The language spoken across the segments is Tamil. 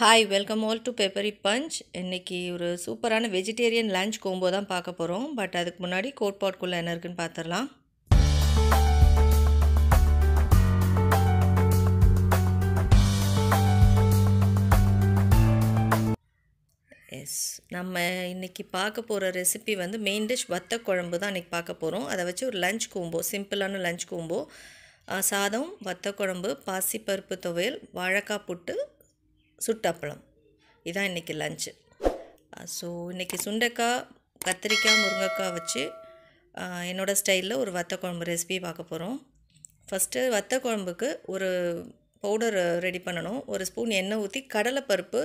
hi welcome all to peppery punch இன்றைக்கி ஒரு சூப்பரான வெஜிடேரியன் லஞ்ச் கோம்போ தான் பார்க்க போகிறோம் பட் அதுக்கு முன்னாடி கோட்பாட்குள்ளே என்ன இருக்குன்னு பார்த்துடலாம் எஸ் நம்ம இன்றைக்கி பார்க்க போகிற ரெசிபி வந்து மெயின் டிஷ் வத்த குழம்பு தான் இன்றைக்கி பார்க்க போகிறோம் அதை வச்சு ஒரு லஞ்ச் கோம்போ சிம்பிளான லஞ்ச் கோம்போ சாதம் வத்த குழம்பு பாசிப்பருப்பு துவையல் வாழைக்காய் புட்டு சுட்டப்பழம் இதான் இன்றைக்கி லஞ்சு ஸோ இன்றைக்கி சுண்டைக்காய் கத்திரிக்காய் முருங்கைக்காய் வச்சு என்னோடய ஸ்டைலில் ஒரு வத்த குழம்பு ரெசிபி பார்க்க போகிறோம் ஃபஸ்ட்டு வத்த குழம்புக்கு ஒரு பவுடர் ரெடி பண்ணணும் ஒரு ஸ்பூன் எண்ணெய் ஊற்றி கடலைப்பருப்பு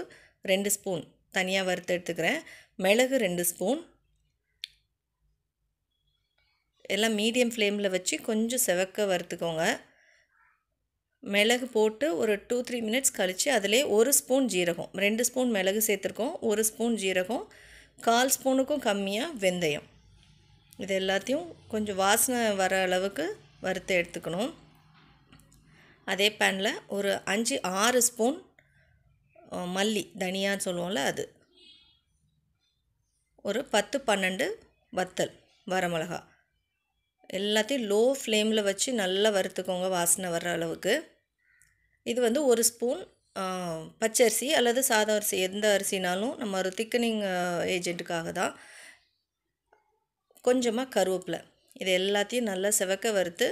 ரெண்டு ஸ்பூன் தனியாக வறுத்து எடுத்துக்கிறேன் மிளகு ரெண்டு ஸ்பூன் எல்லாம் மீடியம் ஃப்ளேமில் வச்சு கொஞ்சம் செவக்க வறுத்துக்கோங்க மிளகு போட்டு ஒரு டூ த்ரீ மினிட்ஸ் கழித்து அதிலே ஒரு ஸ்பூன் ஜீரகம் ரெண்டு ஸ்பூன் மிளகு சேர்த்துருக்கோம் ஒரு ஸ்பூன் ஜீரகம் கால் ஸ்பூனுக்கும் கம்மியாக வெந்தயம் இது எல்லாத்தையும் கொஞ்சம் வாசனை வர அளவுக்கு வறுத்து எடுத்துக்கணும் அதே பேனில் ஒரு அஞ்சு ஆறு ஸ்பூன் மல்லி தனியான்னு சொல்லுவோம்ல அது ஒரு பத்து பன்னெண்டு வத்தல் வரமிளகா எல்லாத்தையும் லோ ஃப்ளேமில் வச்சு நல்லா வறுத்துக்கோங்க வாசனை வர்ற அளவுக்கு இது வந்து ஒரு ஸ்பூன் பச்சரிசி அல்லது சாத அரிசி எந்த அரிசினாலும் நம்ம ஒரு திக்கனிங் ஏஜெண்ட்டுக்காக தான் கொஞ்சமாக கருவேப்பிலை இது எல்லாத்தையும் நல்லா செவக்க வறுத்து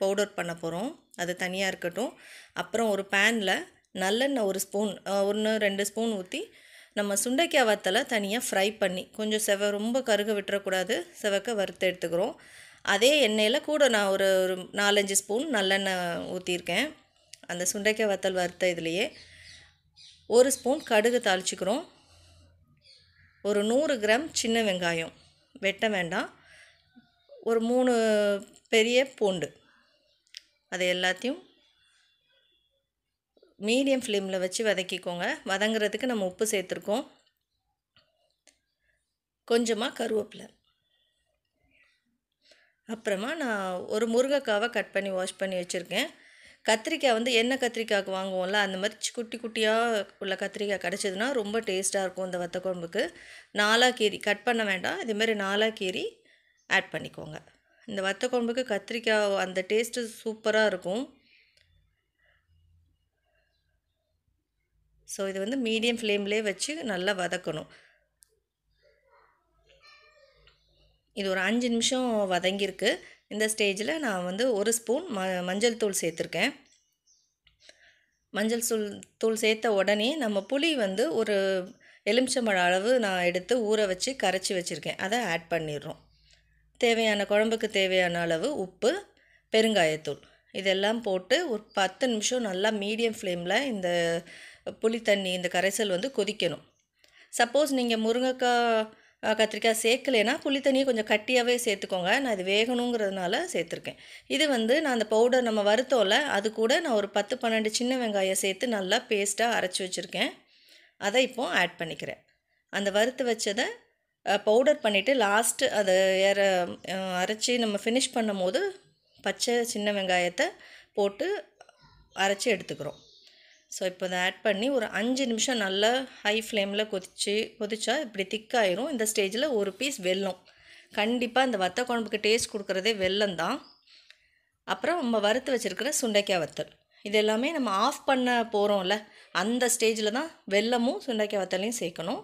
பவுடர் பண்ண போகிறோம் அது தனியாக இருக்கட்டும் அப்புறம் ஒரு பேனில் நல்லெண்ணெய் ஒரு ஸ்பூன் ஒன்று ரெண்டு ஸ்பூன் ஊற்றி நம்ம சுண்டைக்காய் வத்தலை தனியாக ஃப்ரை பண்ணி கொஞ்சம் செவ ரொம்ப கருக விட்டுறக்கூடாது செவக்க வறுத்து எடுத்துக்கிறோம் அதே எண்ணெயில் கூட நான் ஒரு ஒரு நாலஞ்சு ஸ்பூன் நல்லெண்ணெய் ஊற்றியிருக்கேன் அந்த சுண்டைக்காய் வத்தல் வறுத்த இதுலேயே ஒரு ஸ்பூன் கடுகு தாளிச்சிக்கிறோம் ஒரு நூறு கிராம் சின்ன வெங்காயம் வெட்ட வேண்டாம் ஒரு மூணு பெரிய பூண்டு அது எல்லாத்தையும் மீடியம் ஃப்ளேமில் வச்சு வதக்கிக்கோங்க வதங்கிறதுக்கு நம்ம உப்பு சேர்த்துருக்கோம் கொஞ்சமாக கருவேப்பிலை அப்புறமா நான் ஒரு முருங்கைக்காவை கட் பண்ணி வாஷ் பண்ணி வச்சுருக்கேன் கத்திரிக்காய் வந்து எண்ணெய் கத்திரிக்காய்க்கு வாங்குவோம்ல அந்த மாதிரி குட்டி குட்டியாக உள்ள கத்திரிக்காய் கிடச்சிதுன்னா ரொம்ப டேஸ்ட்டாக இருக்கும் இந்த வத்த குழம்புக்கு நாலா கீரி கட் பண்ண வேண்டாம் இதுமாரி நாலா கீரி ஆட் பண்ணிக்கோங்க இந்த வத்த குழம்புக்கு கத்திரிக்காய் அந்த டேஸ்ட்டு சூப்பராக இருக்கும் ஸோ இது வந்து மீடியம் ஃப்ளேம்லேயே வச்சு நல்லா வதக்கணும் இது ஒரு அஞ்சு நிமிஷம் வதங்கியிருக்கு இந்த ஸ்டேஜில் நான் வந்து ஒரு ஸ்பூன் ம மஞ்சள் தூள் சேர்த்துருக்கேன் மஞ்சள் தூள் தூள் சேர்த்த உடனே நம்ம புளி வந்து ஒரு எலுமிச்சம்பழம் அளவு நான் எடுத்து ஊற வச்சு கரைச்சி வச்சுருக்கேன் அதை ஆட் பண்ணிடுறோம் தேவையான குழம்புக்கு தேவையான அளவு உப்பு பெருங்காயத்தூள் இதெல்லாம் போட்டு ஒரு பத்து நிமிஷம் நல்லா மீடியம் ஃப்ளேமில் இந்த புளி தண்ணி இந்த கரைசல் வந்து கொதிக்கணும் சப்போஸ் நீங்கள் முருங்கைக்காய் கத்திரிக்காய் சேர்க்கலைன்னா புளி தண்ணியை கொஞ்சம் கட்டியாகவே சேர்த்துக்கோங்க நான் இது வேகணுங்கிறதுனால சேர்த்துருக்கேன் இது வந்து நான் அந்த பவுடர் நம்ம வறுத்தோம்ல அது கூட நான் ஒரு பத்து பன்னெண்டு சின்ன வெங்காயம் சேர்த்து நல்லா பேஸ்ட்டாக அரைச்சி வச்சுருக்கேன் அதை இப்போது ஆட் பண்ணிக்கிறேன் அந்த வறுத்து வச்சதை பவுடர் பண்ணிவிட்டு லாஸ்ட்டு அதை ஏற அரைச்சி நம்ம ஃபினிஷ் பண்ணும் போது பச்சை சின்ன வெங்காயத்தை போட்டு அரைச்சி எடுத்துக்கிறோம் ஸோ இப்போ இதை ஆட் பண்ணி ஒரு அஞ்சு நிமிஷம் நல்லா ஹை ஃப்ளேமில் கொதிச்சு கொதிச்சா இப்படி திக்காயிரும் இந்த ஸ்டேஜில் ஒரு பீஸ் வெல்லம் கண்டிப்பாக இந்த வத்த குழம்புக்கு டேஸ்ட் கொடுக்குறதே வெல்லம் தான் அப்புறம் நம்ம வறுத்து வச்சுருக்கிற சுண்டைக்காய் வத்தல் இது எல்லாமே நம்ம ஆஃப் பண்ண போகிறோம்ல அந்த ஸ்டேஜில் தான் வெல்லமும் சுண்டைக்காய் வத்தலையும் சேர்க்கணும்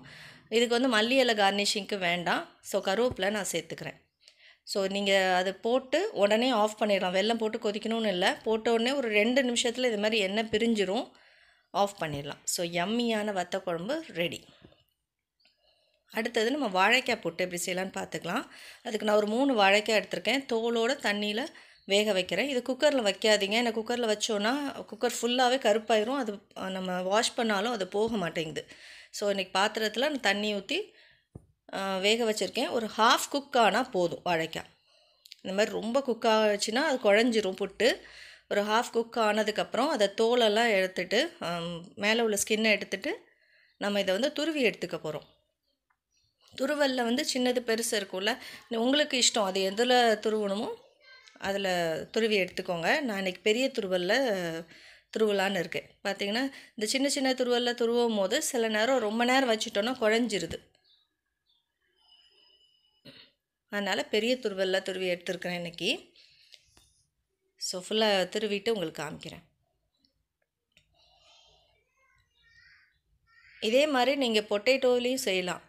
இதுக்கு வந்து மல்லி இலை கார்னிஷிங்க்கு வேண்டாம் ஸோ கருவேப்பிலை நான் சேர்த்துக்கிறேன் ஸோ நீங்கள் அது போட்டு உடனே ஆஃப் பண்ணிடலாம் வெள்ளம் போட்டு கொதிக்கணும்னு இல்லை போட்ட உடனே ஒரு ரெண்டு நிமிஷத்தில் இது மாதிரி எண்ணெய் பிரிஞ்சிரும் ஆஃப் பண்ணிடலாம் ஸோ எம்மியான வத்த குழம்பு ரெடி அடுத்தது நம்ம வாழைக்காய் புட்டு எப்படி செய்யலான்னு பார்த்துக்கலாம் அதுக்கு நான் ஒரு மூணு வாழைக்காய் எடுத்திருக்கேன் தோலோடு தண்ணியில் வேக வைக்கிறேன் இது குக்கரில் வைக்காதீங்க என்ன குக்கரில் வச்சோன்னா குக்கர் ஃபுல்லாகவே கருப்பாயிரும் அது நம்ம வாஷ் பண்ணாலும் அது போக மாட்டேங்குது ஸோ இன்றைக்கி பாத்திரத்தில் நான் தண்ணி ஊற்றி வேக வச்சுருக்கேன் ஒரு ஹாஃப் குக் ஆனால் போதும் வாழைக்காய் இந்த மாதிரி ரொம்ப குக்காக வச்சுன்னா அது குழஞ்சிரும் புட்டு ஒரு ஹாஃப் குக் ஆனதுக்கப்புறம் அதை தோலெல்லாம் எடுத்துட்டு மேலே உள்ள ஸ்கின்னை எடுத்துட்டு நம்ம இதை வந்து துருவி எடுத்துக்க போகிறோம் துருவலில் வந்து சின்னது பெருசு இருக்கும்ல உங்களுக்கு இஷ்டம் அது எதில் துருவணுமோ அதில் துருவி எடுத்துக்கோங்க நான் இன்றைக்கி பெரிய துருவலில் துருவலான்னு இருக்கேன் பார்த்திங்கன்னா இந்த சின்ன சின்ன துருவலில் துருவும் போது சில நேரம் ரொம்ப நேரம் வச்சுட்டோன்னா குழஞ்சிருது அதனால் பெரிய துருவலில் துருவி எடுத்துருக்கிறேன் இன்றைக்கி ஸோ ஃபுல்லாக திருவிட்டு உங்களுக்கு காமிக்கிறேன் இதே மாதிரி நீங்கள் பொட்டேட்டோலையும் செய்யலாம்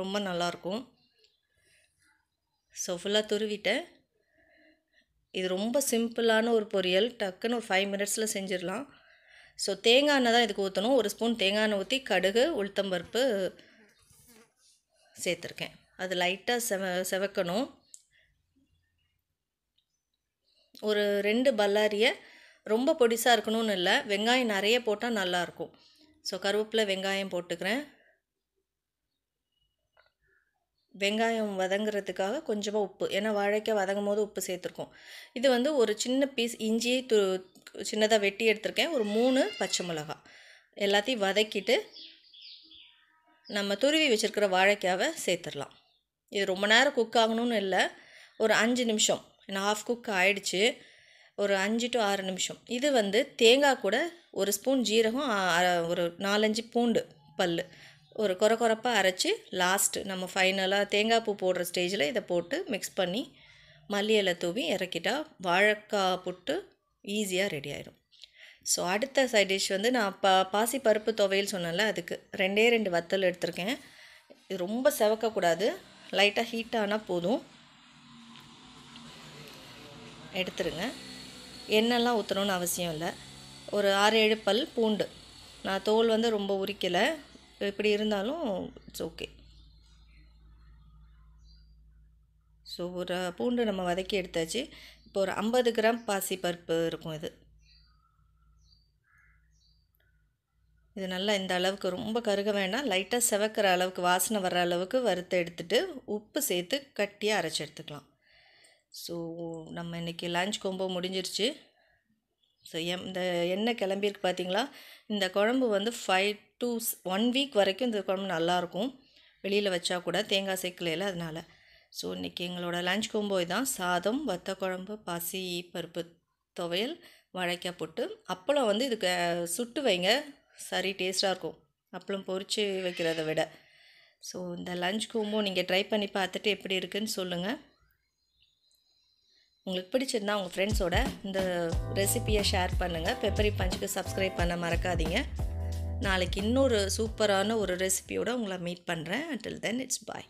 ரொம்ப நல்லாயிருக்கும் ஸோ ஃபுல்லாக துருவிட்டேன் இது ரொம்ப சிம்பிளான ஒரு பொரியல் டக்குன்னு ஒரு ஃபைவ் மினிட்ஸில் செஞ்சிடலாம் ஸோ தேங்காய் எண்ணெய் தான் இதுக்கு ஊற்றணும் ஒரு ஸ்பூன் தேங்காய் எண்ணெய் ஊற்றி கடுகு உளுத்தம்பருப்பு சேர்த்துருக்கேன் அது லைட்டாக செவ செவக்கணும் ஒரு ரெண்டு பல்லாரியை ரொம்ப பொடிசாக இருக்கணும்னு இல்லை வெங்காயம் நிறைய போட்டால் நல்லாயிருக்கும் ஸோ கருவேப்பிலை வெங்காயம் போட்டுக்கிறேன் வெங்காயம் வதங்குறதுக்காக கொஞ்சமாக உப்பு ஏன்னா வாழைக்காய் வதங்கும் போது உப்பு சேர்த்துருக்கோம் இது வந்து ஒரு சின்ன பீஸ் இஞ்சி து சின்னதாக வெட்டி எடுத்திருக்கேன் ஒரு மூணு பச்சை மிளகா எல்லாத்தையும் வதக்கிட்டு நம்ம துருவி வச்சுருக்கிற வாழைக்காவை சேர்த்துடலாம் இது ரொம்ப நேரம் குக் ஆகணும்னு இல்லை ஒரு அஞ்சு நிமிஷம் நான் ஆஃப் குக் ஆகிடுச்சு ஒரு அஞ்சு டு ஆறு நிமிஷம் இது வந்து தேங்காய் கூட ஒரு ஸ்பூன் ஜீரகம் ஒரு நாலஞ்சு பூண்டு பல் ஒரு குறை குறப்பாக அரைச்சி லாஸ்ட்டு நம்ம ஃபைனலாக தேங்காய் பூ போடுற ஸ்டேஜில் இதை போட்டு மிக்ஸ் பண்ணி மல்லியலை தூவி இறக்கிட்டால் வாழைக்காய் புட்டு ஈஸியாக ரெடி ஆகிடும் ஸோ அடுத்த சைட் டிஷ் வந்து நான் பா பாசி பருப்பு துவையல் சொன்னேன்ல அதுக்கு ரெண்டே ரெண்டு வத்தல் எடுத்திருக்கேன் இது ரொம்ப செவக்கக்கூடாது லைட்டாக ஹீட்டானால் போதும் எடுத்துருங்க எண்ணெய்லாம் ஊற்றணுன்னு அவசியம் இல்லை ஒரு ஆறு ஏழு பல் பூண்டு நான் தோல் வந்து ரொம்ப உரிக்கலை இப்படி இருந்தாலும் இட்ஸ் ஓகே ஸோ ஒரு பூண்டு நம்ம வதக்கி எடுத்தாச்சு இப்போ ஒரு ஐம்பது கிராம் பாசி பருப்பு இருக்கும் இது இது நல்லா இந்த அளவுக்கு ரொம்ப கருக வேண்டாம் லைட்டாக செவக்கிற அளவுக்கு வாசனை வர்ற அளவுக்கு வறுத்து எடுத்துகிட்டு உப்பு சேர்த்து கட்டியாக அரைச்சி எடுத்துக்கலாம் ஸோ நம்ம இன்றைக்கி லஞ்ச் கொம்போ முடிஞ்சிருச்சு ஸோ எம் இந்த எண்ணெய் கிளம்பியிருக்கு பார்த்தீங்களா இந்த குழம்பு வந்து ஃபைவ் டு ஒன் வீக் வரைக்கும் இந்த குழம்பு நல்லாயிருக்கும் வெளியில் வச்சா கூட தேங்காய் சேர்க்கலையில அதனால் ஸோ இன்றைக்கி எங்களோட லஞ்ச் கொம்போ தான் சாதம் வத்த குழம்பு பசி பருப்பு துவையல் வழைக்காய் போட்டு அப்பளம் வந்து இதுக்கு சுட்டு வைங்க சரி டேஸ்ட்டாக இருக்கும் அப்பளம் பொரித்து வைக்கிறத விட ஸோ இந்த லஞ்ச் கொம்போ நீங்கள் ட்ரை பண்ணி பார்த்துட்டு எப்படி இருக்குதுன்னு சொல்லுங்கள் உங்களுக்கு பிடிச்சிருந்தா உங்கள் ஃப்ரெண்ட்ஸோட இந்த ரெசிப்பியை ஷேர் பண்ணுங்கள் பெப்பரி பஞ்சுக்கு சப்ஸ்கிரைப் பண்ண மறக்காதீங்க நாளைக்கு இன்னொரு சூப்பரான ஒரு ரெசிபியோடு உங்களை மீட் பண்ணுறேன் அண்டில் தென் இட்ஸ் பாய்